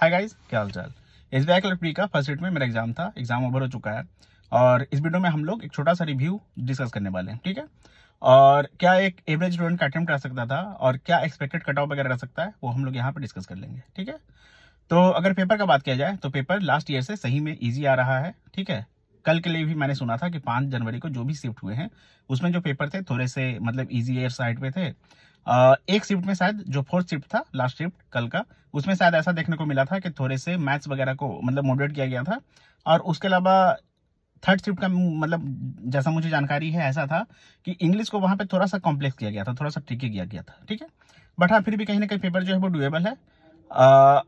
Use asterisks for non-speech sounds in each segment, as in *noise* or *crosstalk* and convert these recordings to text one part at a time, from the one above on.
hi guys क्या हाल चाल S B I का फर्स्ट एट में मेरा एग्जाम था एग्जाम ओवर हो चुका है और इस वीडियो में हम लोग एक छोटा सा रिव्यू डिस्कस करने वाले हैं ठीक है और क्या एक एवरेज स्टूडेंट का अटैम्प्ट रह सकता था और क्या एक्सपेक्टेड कट ऑफ वगैरह रह सकता है वो हम लोग यहाँ पर डिस्कस कर लेंगे ठीक है तो अगर पेपर का बात किया जाए तो पेपर लास्ट ईयर से सही में ईजी आ रहा है ठीक है कल के लिए भी मैंने सुना था कि पाँच जनवरी को जो भी शिफ्ट हुए हैं उसमें जो पेपर थे थोड़े से मतलब ईजी एयर साइड पे थे एक शिफ्ट में शायद जो फोर्थ शिफ्ट था लास्ट शिफ्ट कल का उसमें शायद ऐसा देखने को मिला था कि थोड़े से मैथ्स वगैरह को मतलब मॉडरेट किया गया था और उसके अलावा थर्ड शिफ्ट का मतलब जैसा मुझे जानकारी है ऐसा था कि इंग्लिश को वहाँ पे थोड़ा सा कॉम्प्लेक्स किया गया था थोड़ा सा ट्रिकी किया गया था ठीक है बट हाँ फिर भी कहीं ना कहीं पेपर जो है वो डुएबल है आ,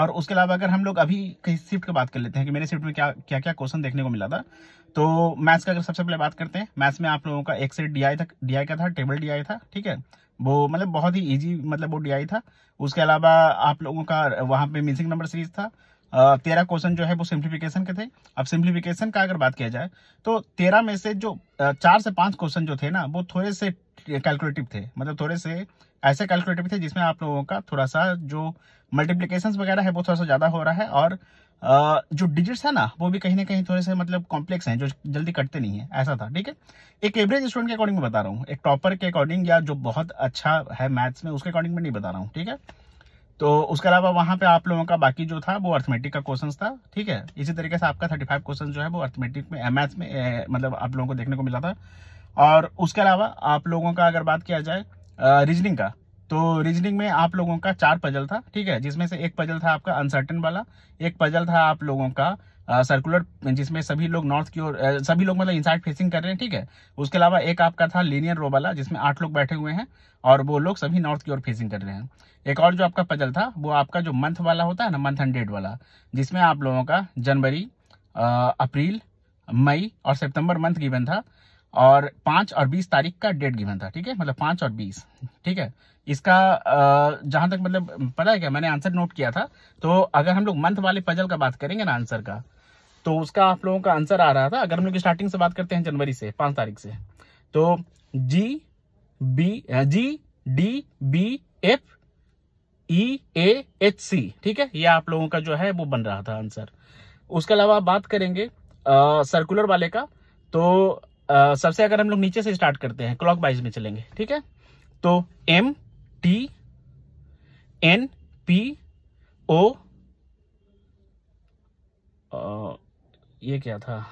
और उसके अलावा अगर हम लोग अभी कहीं शिफ्ट की बात कर लेते हैं कि मेरे शिफ्ट में क्या क्या क्या क्वेश्चन देखने को मिला था तो मैथ्स का अगर सबसे पहले बात करते हैं मैथ्स में आप लोगों का एक सेट डी आई था डी का था टेबल डी था ठीक है वो मतलब बहुत ही इजी मतलब वो डीआई था उसके अलावा आप लोगों का वहाँ पे मिसिंग नंबर सीरीज था तेरह क्वेश्चन जो है वो सिंप्लीफिकेशन के थे अब सिंप्लीफिकेशन का अगर बात किया जाए तो तेरह में से जो चार से पांच क्वेश्चन जो थे ना वो थोड़े से कैलकुलेटिव थे मतलब थोड़े से ऐसे कैलकुलेटर भी थे जिसमें आप लोगों का थोड़ा सा जो मल्टीप्लीकेशन वगैरह है वो थोड़ा सा ज़्यादा हो रहा है और जो डिजिट्स है ना वो भी कहीं ना कहीं थोड़े से मतलब कॉम्प्लेक्स हैं जो जल्दी कटते नहीं है ऐसा था ठीक है एक एवरेज स्टूडेंट के अकॉर्डिंग में बता रहा हूँ एक टॉपर के अकॉर्डिंग या जो बहुत अच्छा है मैथ्स में उसके अकॉर्डिंग में नहीं बता रहा हूँ ठीक है तो उसके अलावा वहां पे आप लोगों का बाकी जो था वो अर्थमेटिक का क्वेश्चन था ठीक है इसी तरीके से आपका थर्टी फाइव क्वेश्चन जो है वो अर्थमेटिक में मैथ्स में मतलब आप लोगों को देखने को मिला था और उसके अलावा आप लोगों का अगर बात किया जाए रीजनिंग का तो रीजनिंग में आप लोगों का चार पजल था ठीक है जिसमें से एक पजल था आपका अनसर्टन वाला एक पजल था आप लोगों का सर्कुलर जिसमें सभी लोग नॉर्थ की ओर सभी लोग मतलब इंसाइड फेसिंग कर रहे हैं ठीक है उसके अलावा एक आपका था लीनियर रो वाला जिसमें आठ लोग बैठे हुए हैं और वो लोग सभी नॉर्थ की ओर फेसिंग कर रहे हैं एक और जो आपका पजल था वो आपका जो मंथ वाला होता है ना मंथ एंड वाला जिसमें आप लोगों का जनवरी अप्रैल मई और सेप्टेम्बर मंथ गिवन था और पांच और बीस तारीख का डेट गिवन था ठीक है मतलब पांच और बीस ठीक है इसका जहां तक मतलब पता है क्या मैंने आंसर नोट किया था तो अगर हम लोग मंथ वाले पजल का बात करेंगे ना आंसर का तो उसका आप लोगों का आंसर आ रहा था अगर हम लोग स्टार्टिंग से बात करते हैं जनवरी से पांच तारीख से तो G B G D B F E A H C ठीक है ये आप लोगों का जो है वो बन रहा था आंसर उसके अलावा बात करेंगे सर्कुलर वाले का तो सबसे अगर हम लोग नीचे से स्टार्ट करते हैं क्लॉक वाइज में चलेंगे ठीक है तो M T N P O ये क्या था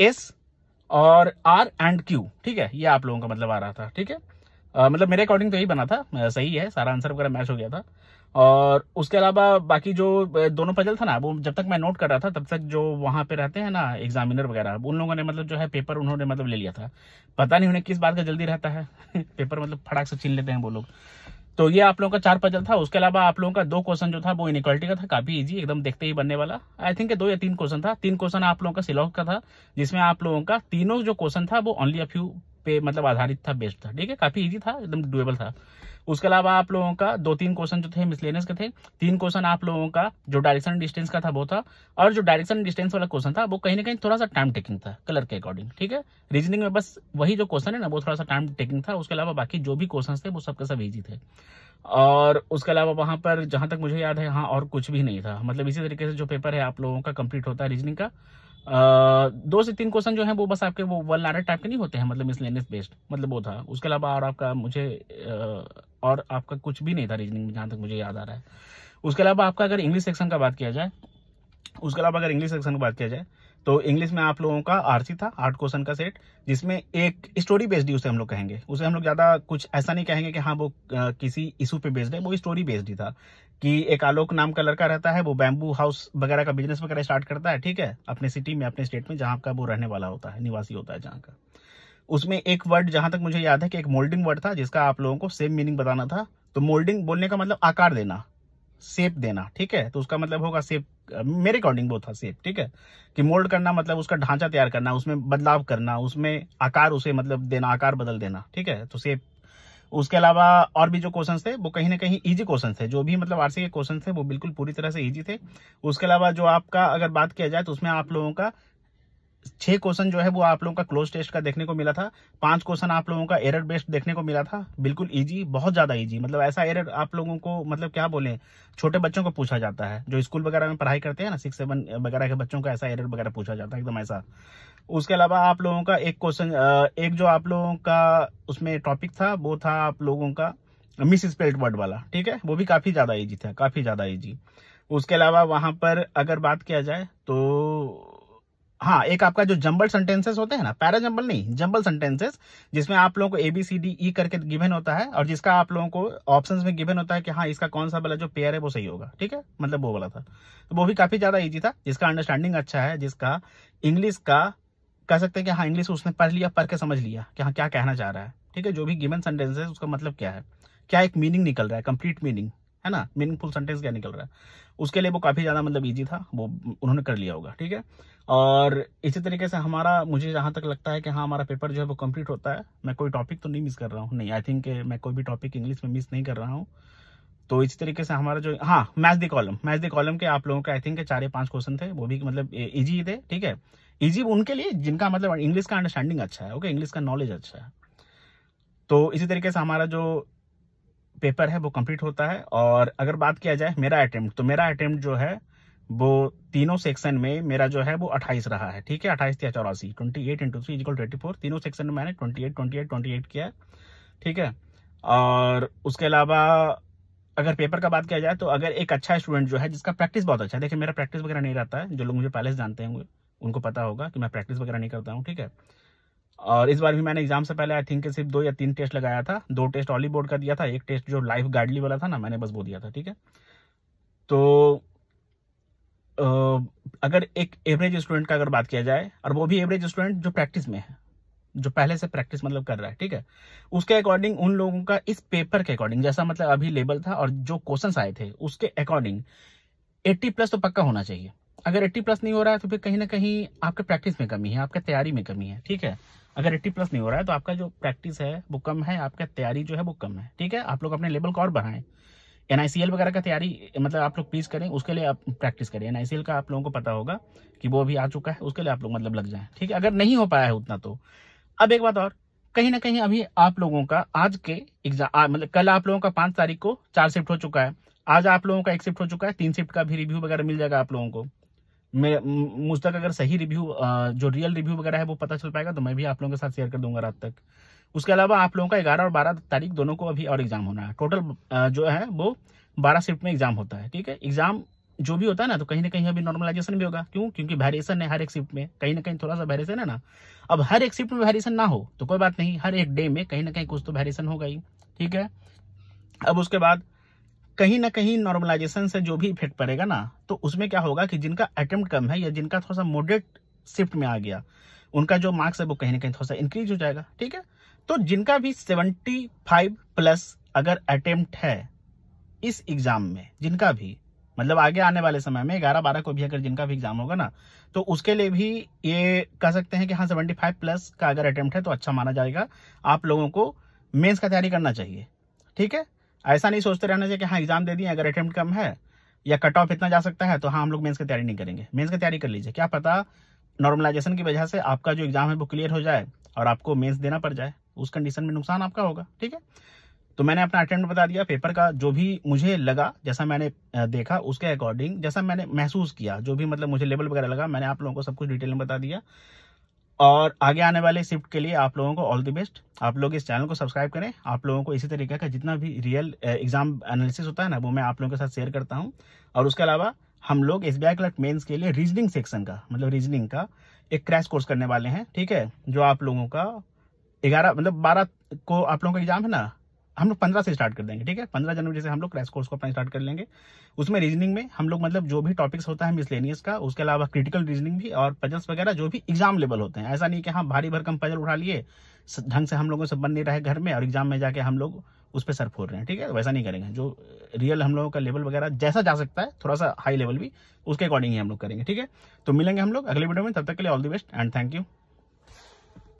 एस और आर एंड क्यू ठीक है ये आप लोगों का मतलब आ रहा था ठीक है आ, मतलब मेरे अकॉर्डिंग तो यही बना था सही है सारा आंसर वगैरह मैच हो गया था और उसके अलावा बाकी जो दोनों पजल था ना वो जब तक मैं नोट कर रहा था तब तक जो वहाँ पे रहते हैं ना एग्जामिनर वगैरह उन लोगों ने मतलब जो है पेपर उन्होंने मतलब ले लिया था पता नहीं उन्हें किस बात का जल्दी रहता है पेपर *laughs* मतलब फटाक से छीन लेते हैं वो लोग तो ये आप लोगों का चार पजल था उसके अलावा आप लोगों का दो क्वेश्चन जो था वो इनिक्वालिटी का था काफी इजी एकदम देखते ही बनने वाला आई थिंक दो या तीन क्वेश्चन था तीन क्वेश्चन आप लोगों का सिलॉक का था जिसमें आप लोगों का तीनों जो क्वेश्चन था वो ओनली अ फ्यू पे मतलब आधारित था बेस्ड था ठीक है काफी इजी था एकदम डुएबल था उसके अलावा आप लोगों का दो तीन क्वेश्चन जो थे मिसलेनियस के थे तीन क्वेश्चन आप लोगों का जो डायरेक्शन डिस्टेंस का था वो था और जो डायरेक्शन डिस्टेंस वाला क्वेश्चन था वो कहीं ना कहीं थोड़ा सा टाइम टेकिंग था कलर के अकॉर्डिंग ठीक है रीजनिंग में बस वही जो क्वेश्चन है ना वो थोड़ा सा टाइम टेकिंग था उसके अलावा बाकी जो भी क्वेश्चन थे वो सबके सब ईजी थे और उसके अलावा वहां पर जहां तक मुझे याद है हाँ और कुछ भी नहीं था मतलब इसी तरीके से जो पेपर है आप लोगों का कंप्लीट होता है रीजनिंग का दो से तीन क्वेश्चन जो है वो बस आपके वो वन लाडर टाइप के नहीं होते हैं मतलब मिसलेनियस बेस्ड मतलब वो था उसके अलावा और आपका मुझे आ, और आपका कुछ भी नहीं था रीजनिंग में जहाँ तक मुझे याद आ रहा है उसके अलावा आपका अगर इंग्लिश सेक्शन का बात किया जाए उसके अलावा अगर इंग्लिश सेक्शन की बात किया जाए तो इंग्लिश में आप लोगों का आरसी था आठ क्वेश्चन का सेट जिसमें एक स्टोरी बेस्ड ही उसे हम लोग कहेंगे उसे हम लोग ज़्यादा कुछ ऐसा नहीं कहेंगे कि हाँ वो किसी इशू पे बेस्ड है वो स्टोरी बेस्ड ही था कि एक आलोक नाम का लड़का रहता है वो बैम्बू हाउस वगैरह का बिजनेस वगैरह स्टार्ट करता है ठीक है अपने सिटी में अपने स्टेट में जहाँ का वो रहने वाला होता है निवासी होता है जहाँ का उसमें एक वर्ड जहां तक मुझे याद है कि एक मोल्डिंग वर्ड था जिसका आप लोगों को सेम मीनिंग बताना था तो मोल्डिंग बोलने का मतलब आकार देना सेप देना ठीक है तो उसका मतलब होगा सेप मेरे अकॉर्डिंग वो था सेप ठीक है कि मोल्ड करना मतलब उसका ढांचा तैयार करना उसमें बदलाव करना उसमें आकार उसे मतलब देना आकार बदल देना ठीक है तो सेप उसके अलावा और भी जो क्वेश्चन थे वो कहीं ना कहीं इजी क्वेश्चन थे जो भी मतलब आरसी के क्वेश्चन थे वो बिल्कुल पूरी तरह से इजी थे उसके अलावा जो आपका अगर बात किया जाए तो उसमें आप लोगों का छह क्वेश्चन जो है वो आप लोगों का क्लोज टेस्ट का देखने को मिला था पांच क्वेश्चन आप लोगों का एरर बेस्ड देखने को मिला था बिल्कुल इजी बहुत ज्यादा इजी मतलब ऐसा एरर आप लोगों को मतलब क्या बोले छोटे बच्चों को पूछा जाता है जो स्कूल वगैरह में पढ़ाई करते हैं ना सिक्स सेवन वगैरह के बच्चों का ऐसा एरर वगैरह पूछा जाता है एकदम ऐसा उसके अलावा आप लोगों का एक क्वेश्चन एक जो आप लोगों का उसमें टॉपिक था वो था आप लोगों का मिस स्पेल्ड वर्ड वाला ठीक है वो भी काफी ज्यादा ईजी था काफी ज्यादा ईजी उसके अलावा वहां पर अगर बात किया जाए तो हाँ एक आपका जो जंबल सेंटेंसेस होते हैं ना पैरा जंबल नहीं जंबल सेंटेंसेस जिसमें आप लोगों को A B C D E करके गिवन होता है और जिसका आप लोगों को ऑप्शंस में गिवन होता है कि हाँ इसका कौन सा वाला जो पेयर है वो सही होगा ठीक है मतलब वो वाला था तो वो भी काफ़ी ज़्यादा ईजी था जिसका अंडरस्टैंडिंग अच्छा है जिसका इंग्लिश का कह सकते हैं कि हाँ इंग्लिश उसने पढ़ लिया पढ़ के समझ लिया कि हाँ क्या कहना चाह रहा है ठीक है जो भी गिवन सेंटेंस उसका मतलब क्या है क्या एक मीनिंग निकल रहा है कंप्लीट मीनिंग है ना मीनिंगफुल सेंटेंस क्या निकल रहा है उसके लिए वो काफ़ी ज़्यादा मतलब ईजी था वो उन्होंने कर लिया होगा ठीक है और इसी तरीके से हमारा मुझे जहां तक लगता है कि हाँ हमारा पेपर जो है वो कंप्लीट होता है मैं कोई टॉपिक तो नहीं मिस कर रहा हूँ नहीं आई थिंक मैं कोई भी टॉपिक इंग्लिश में मिस नहीं कर रहा हूँ तो इसी तरीके से हमारा जो हाँ match the column match the column के आप लोगों के आई थिंक चार पांच पाँच क्वेश्चन थे वो भी मतलब ईजी थे ठीक है ईजी उनके लिए जिनका मतलब इंग्लिश का अंडरस्टैंडिंग अच्छा है ओके इंग्लिश का नॉलेज अच्छा है तो इसी तरीके से हमारा जो पेपर है वो कंप्लीट होता है और अगर बात किया जाए मेरा अटैम्प्ट तो मेरा अटैम्प्ट जो है वो तीनों सेक्शन में मेरा जो है वो अट्ठाईस रहा है ठीक है अट्ठाईस या चौरासी twenty eight into three is equal twenty four तीनों सेक्शन में मैंने twenty eight twenty eight twenty eight किया ठीक है और उसके अलावा अगर पेपर का बात किया जाए तो अगर एक अच्छा स्टूडेंट जो है जिसका प्रैक्टिस बहुत अच्छा है देखिए मेरा प्रैक्टिस वगैरह नहीं रहता है जो लोग मुझे पहले से जानते होंगे उनको पता होगा कि मैं प्रैक्टिस वगैरह नहीं करता हूँ ठीक है और इस बार भी मैंने एग्जाम से पहले आई थिंक सिर्फ दो या तीन टेस्ट लगाया था दो टेस्ट ऑली बोर्ड का दिया था एक टेस्ट जो लाइफ गाइडली वाला था ना मैंने बस वो दिया था ठीक है तो अगर एक एवरेज स्टूडेंट का अगर बात किया जाए और वो भी एवरेज स्टूडेंट जो प्रैक्टिस में है जो पहले से प्रैक्टिस मतलब कर रहा है ठीक है उसके अकॉर्डिंग उन लोगों का इस पेपर के अकॉर्डिंग जैसा मतलब अभी लेबल था और जो क्वेश्चंस आए थे उसके अकॉर्डिंग 80 प्लस तो पक्का होना चाहिए अगर 80 प्लस नहीं हो रहा है तो फिर कहीं ना कहीं आपके प्रैक्टिस में कमी है आपके तैयारी में कमी है ठीक है अगर एट्टी प्लस नहीं हो रहा है तो आपका जो प्रैक्टिस है वो कम है आपका तैयारी जो है वो कम है ठीक है आप लोग अपने लेवल को और बढ़ाएं एन वगैरह का तैयारी मतलब आप लोग प्लीज करें उसके लिए आप प्रैक्टिस करें एन का आप लोगों को पता होगा कि वो अभी आ चुका है उसके लिए आप लोग मतलब लग जाए ठीक है अगर नहीं हो पाया है उतना तो अब एक बात और कहीं ना कहीं अभी आप लोगों का आज के एग्जाम मतलब कल आप लोगों का पांच तारीख को चार शिफ्ट हो चुका है आज आप लोगों का एक शिफ्ट हो चुका है तीन शिफ्ट का भी रिव्यू वगैरह मिल जाएगा आप लोगों को मुझ तक अगर सही रिव्यू जो रियल रिव्यू वगैरह है वो पता चल पाएगा तो मैं भी आप लोगों के साथ शेयर कर दूंगा रात तक उसके अलावा आप लोगों का ग्यारह और बारह तारीख दोनों को अभी और एग्जाम होना है टोटल जो है वो बारह शिफ्ट में एग्जाम होता है ठीक है एग्जाम जो भी होता है ना तो कहीं ना कहीं अभी नॉर्मलाइजेशन भी होगा क्यों क्योंकि वेरिएशन है हर एक शिफ्ट में कहीं ना कहीं थोड़ा सा वेरिएशन है ना अब हर एक शिफ्ट में वेरिएशन ना हो तो कोई बात नहीं हर एक डे में कहीं ना कहीं कुछ तो वेरिएशन होगा ही ठीक है अब उसके बाद कहीं ना कहीं नॉर्मलाइजेशन से जो भी इफेक्ट पड़ेगा ना तो उसमें क्या होगा कि जिनका अटेम्प्ट कम है या जिनका थोड़ा सा मोडरेट शिफ्ट में आ गया उनका जो मार्क्स है वो कहीं ना कहीं थोड़ा सा इंक्रीज हो जाएगा ठीक है तो जिनका भी 75 प्लस अगर अटेम्प्ट है इस एग्जाम में जिनका भी मतलब आगे आने वाले समय में ग्यारह बारह को भी अगर जिनका भी एग्जाम होगा ना तो उसके लिए भी ये कह सकते हैं कि हाँ सेवेंटी फाइव प्लस का अगर अटेम्प्ट है तो अच्छा माना जाएगा आप लोगों को मेन्स का तैयारी करना चाहिए ठीक है ऐसा नहीं सोचते रहना चाहिए कि हाँ एग्जाम दे दिए अगर अटैम्प्ट कम है या कट ऑफ इतना जा सकता है तो हाँ हम लोग मेन्स की तैयारी नहीं करेंगे मेन्स की तैयारी कर लीजिए क्या पता नॉर्मलाइजेशन की वजह से आपका जो एग्ज़ाम है वो क्लियर हो जाए और आपको मेन्स देना पड़ जाए उस कंडीशन में नुकसान आपका होगा ठीक है तो मैंने अपना अटेम्प्ट बता दिया पेपर का जो भी मुझे लगा जैसा मैंने देखा उसके अकॉर्डिंग जैसा मैंने महसूस किया जो भी मतलब मुझे लेवल वगैरह लगा मैंने आप लोगों को सब कुछ डिटेल में बता दिया और आगे आने वाले शिफ्ट के लिए आप लोगों को ऑल द बेस्ट आप लोग इस चैनल को सब्सक्राइब करें आप लोगों को इसी तरीके का जितना भी रियल एग्जाम एनालिसिस होता है ना वो मैं आप लोगों के साथ शेयर करता हूँ और उसके अलावा हम लोग एस बी आई क्लर्क के लिए रीजनिंग सेक्शन का मतलब रीजनिंग का एक क्रैश कोर्स करने वाले हैं ठीक है जो आप लोगों का ग्यारह मतलब बारह को आप लोगों का एग्जाम है ना हम लोग पंद्रह से स्टार्ट कर देंगे ठीक है पंद्रह जनवरी से हम लोग क्रैश कोर्स को अपना स्टार्ट कर लेंगे उसमें रीजनिंग में हम लोग मतलब जो भी टॉपिक्स होता है मिसलेनियस का उसके अलावा क्रिटिकल रीजनिंग भी और पजल्स वगैरह जो भी एग्जाम लेवल होते हैं ऐसा नहीं कि हाँ भारी भरकम पजल उठा लिए ढंग से हम लोगों से बन नहीं रहे घर में और एग्जाम में जाके हम लोग उस पर सर्फ हो रहे हैं ठीक है वैसा नहीं करेंगे जो रियल हम लोगों का लेवल वगैरह जैसा जा सकता है थोड़ा सा हाई लेवल भी उसके अकॉर्डिंग ही हम लोग करेंगे ठीक है तो मिलेंगे हम लोग अगले वीडियो में तब तक के लिए all the best and thank you